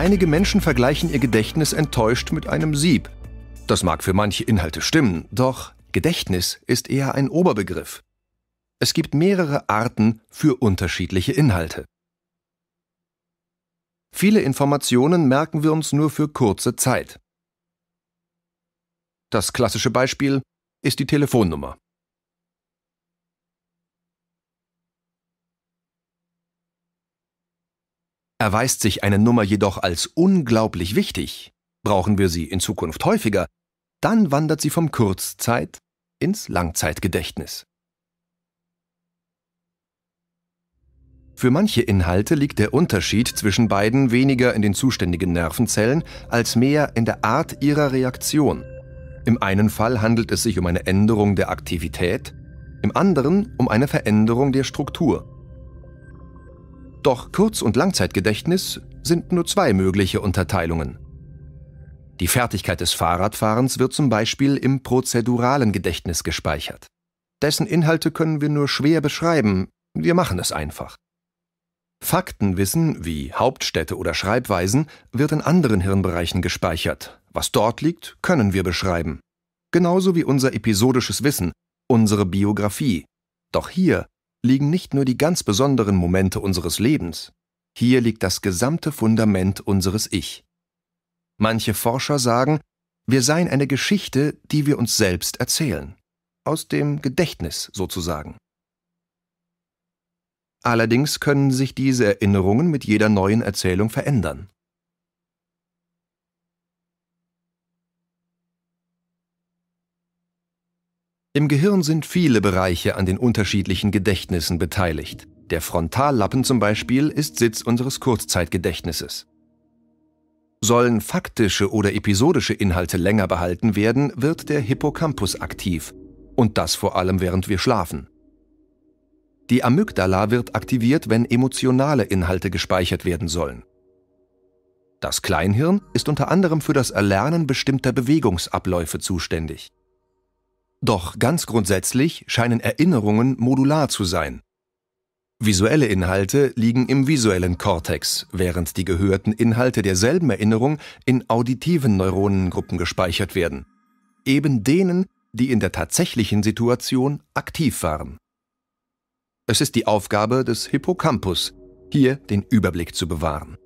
Einige Menschen vergleichen ihr Gedächtnis enttäuscht mit einem Sieb. Das mag für manche Inhalte stimmen, doch Gedächtnis ist eher ein Oberbegriff. Es gibt mehrere Arten für unterschiedliche Inhalte. Viele Informationen merken wir uns nur für kurze Zeit. Das klassische Beispiel ist die Telefonnummer. Erweist sich eine Nummer jedoch als unglaublich wichtig, brauchen wir sie in Zukunft häufiger, dann wandert sie vom Kurzzeit ins Langzeitgedächtnis. Für manche Inhalte liegt der Unterschied zwischen beiden weniger in den zuständigen Nervenzellen als mehr in der Art ihrer Reaktion. Im einen Fall handelt es sich um eine Änderung der Aktivität, im anderen um eine Veränderung der Struktur. Doch Kurz- und Langzeitgedächtnis sind nur zwei mögliche Unterteilungen. Die Fertigkeit des Fahrradfahrens wird zum Beispiel im prozeduralen Gedächtnis gespeichert. Dessen Inhalte können wir nur schwer beschreiben, wir machen es einfach. Faktenwissen wie Hauptstädte oder Schreibweisen wird in anderen Hirnbereichen gespeichert. Was dort liegt, können wir beschreiben. Genauso wie unser episodisches Wissen, unsere Biografie. Doch hier liegen nicht nur die ganz besonderen Momente unseres Lebens, hier liegt das gesamte Fundament unseres Ich. Manche Forscher sagen, wir seien eine Geschichte, die wir uns selbst erzählen, aus dem Gedächtnis sozusagen. Allerdings können sich diese Erinnerungen mit jeder neuen Erzählung verändern. Im Gehirn sind viele Bereiche an den unterschiedlichen Gedächtnissen beteiligt. Der Frontallappen zum Beispiel ist Sitz unseres Kurzzeitgedächtnisses. Sollen faktische oder episodische Inhalte länger behalten werden, wird der Hippocampus aktiv, und das vor allem während wir schlafen. Die Amygdala wird aktiviert, wenn emotionale Inhalte gespeichert werden sollen. Das Kleinhirn ist unter anderem für das Erlernen bestimmter Bewegungsabläufe zuständig. Doch ganz grundsätzlich scheinen Erinnerungen modular zu sein. Visuelle Inhalte liegen im visuellen Kortex, während die gehörten Inhalte derselben Erinnerung in auditiven Neuronengruppen gespeichert werden. Eben denen, die in der tatsächlichen Situation aktiv waren. Es ist die Aufgabe des Hippocampus, hier den Überblick zu bewahren.